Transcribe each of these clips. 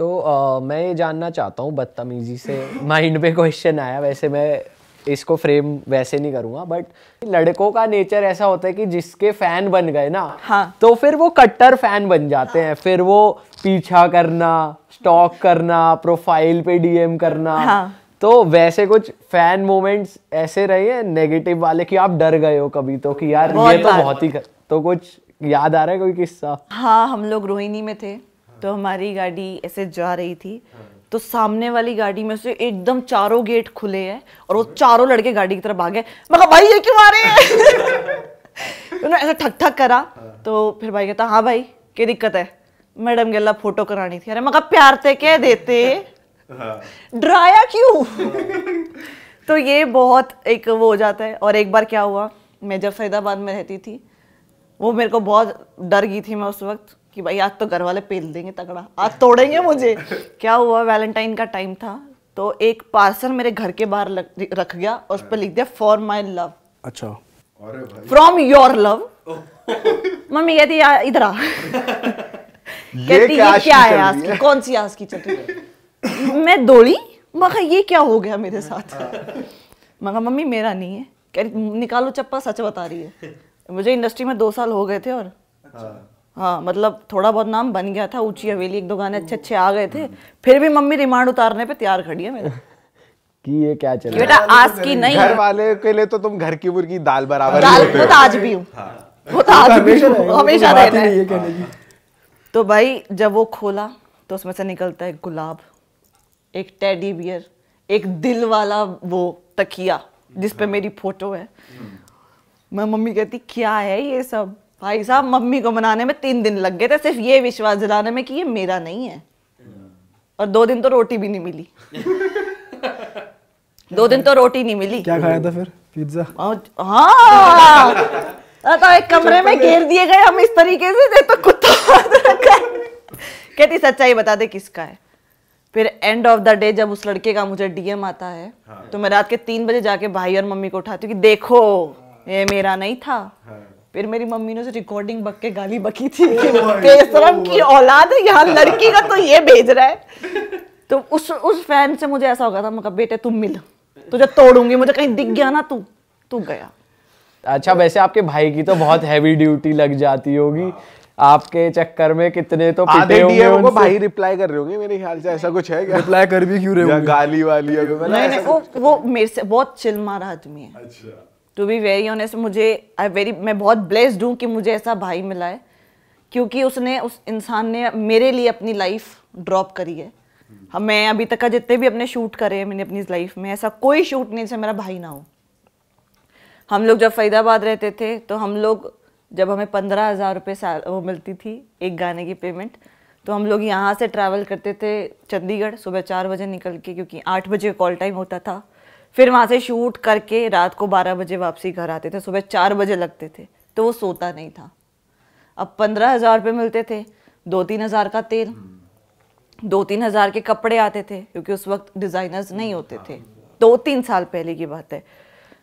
तो आ, मैं ये जानना चाहता हूँ बदतमीज़ी से माइंड पे क्वेश्चन आया वैसे मैं इसको फ्रेम वैसे नहीं करूंगा बट लड़कों का नेचर ऐसा होता है कि जिसके फैन बन गए ना हाँ। तो फिर वो कट्टर फैन बन जाते हाँ। हैं फिर वो पीछा करना स्टॉक करना प्रोफाइल पे डीएम करना हाँ। तो वैसे कुछ फैन मोमेंट्स ऐसे रहे हैं नेगेटिव वाले कि आप डर गए हो कभी तो कि यार ये तो बहुत ही कर... तो कुछ याद आ रहा है कोई किस्सा हाँ हम लोग रोहिणी में थे तो हमारी गाड़ी ऐसे जा रही थी तो सामने वाली गाड़ी में से एकदम चारों गेट खुले हैं और वो चारों लड़के गाड़ी की तरफ भागे गए मैं भाई ये क्यों आ रहे हैं उन्होंने ऐसा ठक ठक करा तो फिर भाई कहता हाँ भाई क्या दिक्कत है मैडम गला फोटो करानी थी अरे मगर प्यार थे कह देते हाँ। डराया क्यों तो ये बहुत एक वो हो जाता है और एक बार क्या हुआ मैं जब फरीदाबाद में रहती थी वो मेरे को बहुत डर गई थी मैं उस वक्त कि भाई आज तो घर वाले पेल देंगे तगड़ा आज तोड़ेंगे मुझे क्या हुआ वैलेंटाइन का टाइम था तो एक पार्सल मेरे घर के बाहर रख गया और उस पर लिख दिया फॉर माई लव अच्छा फ्रॉम योर लव मम्मी कहती इधर आ कहती ये क्या है आज की कौन सी आज की चटनी मैं दौड़ी मगर ये क्या हो गया मेरे साथ हाँ। मगर मम्मी मेरा नहीं है कह निकालो चप्पा सच बता रही है मुझे इंडस्ट्री में दो साल हो गए थे और हाँ। हाँ मतलब थोड़ा बहुत नाम बन गया था ऊंची हवेली एक दो गाने अच्छे अच्छे आ गए थे फिर भी मम्मी रिमांड उतारने पे तैयार खड़ी है मेरा कि ये क्या चल रहा है आज की नहीं घर वाले के लिए तो तुम घर की मुर्गी दाल बराबर दाल तो आज भी हूँ हाँ। वो तो आज भी हमेशा रहना है तो भाई जब वो खोला तो उसमें से निकलता है गुलाब एक टेडी बियर एक दिल वाला वो तकिया जिस पे मेरी फोटो है हम्म। मैं मम्मी कहती क्या है ये सब भाई साहब मम्मी को मनाने में तीन दिन लग गए थे सिर्फ ये विश्वास दिलाने में कि ये मेरा नहीं है और दो दिन तो रोटी भी नहीं मिली दो दिन तो रोटी नहीं मिली क्या खाया था फिर पिज्जा हाँ! हाँ तो एक कमरे में घेर दिए गए हम इस तरीके से तो कुत्ता कहती सच्चाई बता दे किसका है फिर एंड ऑफ द डे जब उस लड़के का मुझे डीएम आता है हाँ। तो मैं रात के तीन बजे जाके भाई और मम्मी को उठाती हूँ कि देखो ये मेरा नहीं था हाँ। फिर मेरी मम्मी ने रिकॉर्डिंग बक के गाली बकी थी बेसरम oh की औलाद है यहाँ लड़की का तो ये भेज रहा है तो उस उस फैन से मुझे ऐसा हो गया था मैं बेटे तुम मिल तुझे तोड़ूंगी मुझे कहीं दिख गया ना तू तू गया अच्छा वैसे आपके भाई की तो बहुत हैवी ड्यूटी लग जाती होगी आपके चक्कर में कितने तो पिटे होंगे उनको भाई रिप्लाई कर रहे होंगे मेरे ख्याल से ऐसा कुछ है क्या रिप्लाई कर भी क्यों रहे होंगे गाली वाली अगर नहीं मतलब नहीं वो वो मेरे से बहुत चिल मारा आदमी है अच्छा टू बी वेरी ऑनेस्ट मुझे आई वेरी मैं बहुत ब्लेस्ड हूँ कि मुझे ऐसा भाई मिला है क्योंकि उसने उस इंसान ने मेरे लिए अपनी लाइफ ड्रॉप करी है हम मैं अभी तक का जितने भी अपने शूट करे हैं मैंने अपनी लाइफ में ऐसा कोई शूट नहीं जैसे मेरा भाई ना हो हम लोग जब फरीदाबाद रहते थे तो हम लोग जब हमें पंद्रह हज़ार रुपये वो मिलती थी एक गाने की पेमेंट तो हम लोग यहाँ से ट्रैवल करते थे चंडीगढ़ सुबह चार बजे निकल के क्योंकि आठ बजे कॉल टाइम होता था फिर वहाँ से शूट करके रात को बारह बजे वापसी घर आते थे सुबह चार बजे लगते थे तो वो सोता नहीं था अब पंद्रह हज़ार रुपये मिलते थे दो तीन हज़ार का तेल दो तीन हज़ार के कपड़े आते थे क्योंकि उस वक्त डिज़ाइनर्स नहीं होते थे दो तीन साल पहले की बात है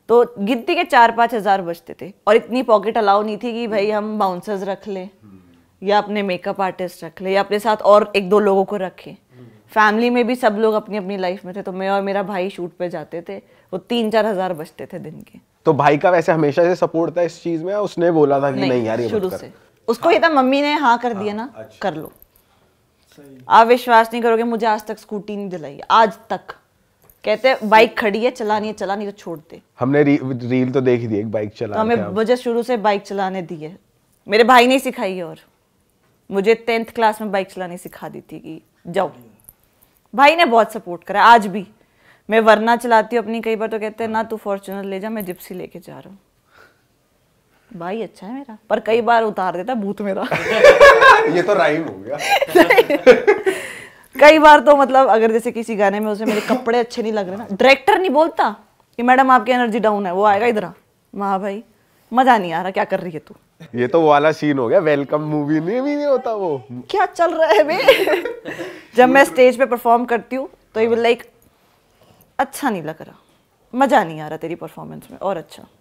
तो गिनती के चार पाँच हज़ार बचते थे और इतनी पॉकेट अलाउ नहीं थी कि भाई हम बाउंसर्स रख लें या अपने मेकअप आर्टिस्ट रख लें या अपने साथ और एक दो लोगों को रखें फैमिली में भी सब लोग अपनी अपनी लाइफ में थे तो मैं और मेरा भाई शूट पे जाते थे वो तीन चार हजार बचते थे दिन के तो भाई का वैसे हमेशा से सपोर्ट था इस चीज में उसने बोला था कि नहीं, नहीं यार ये शुरू से उसको ये था मम्मी ने हाँ कर दिया हाँ, ना अच्छा। कर लो आप विश्वास नहीं करोगे मुझे आज तक स्कूटी नहीं दिलाई आज तक कहते बाइक खड़ी है चलानी है चलानी तो छोड़ दे हमने री, रील तो देख दी एक बाइक तो चला हमें मुझे शुरू से बाइक चलाने दी है मेरे भाई ने सिखाई और मुझे टेंथ क्लास में बाइक चलानी सिखा दी थी कि जाओ भाई ने बहुत सपोर्ट करा आज भी मैं वरना चलाती हूँ अपनी कई बार तो कहते हैं ना तू फॉर्चुनर ले जा मैं जिप्सी लेके जा रहा हूँ भाई अच्छा है मेरा पर कई बार उतार देता भूत मेरा ये तो राइम हो गया कई बार तो मतलब अगर जैसे किसी गाने में उसे मेरे कपड़े अच्छे नहीं लग रहे ना डायरेक्टर नहीं बोलता कि मैडम आपकी एनर्जी डाउन है वो आएगा इधर वहाँ भाई मजा नहीं आ रहा क्या कर रही है तू ये तो वाला सीन हो गया वेलकम मूवी नहीं भी नहीं होता वो क्या चल रहा है बे जब मैं स्टेज पे परफॉर्म करती हूँ तो यू विल लाइक अच्छा नहीं लग रहा मज़ा नहीं आ रहा तेरी परफॉर्मेंस में और अच्छा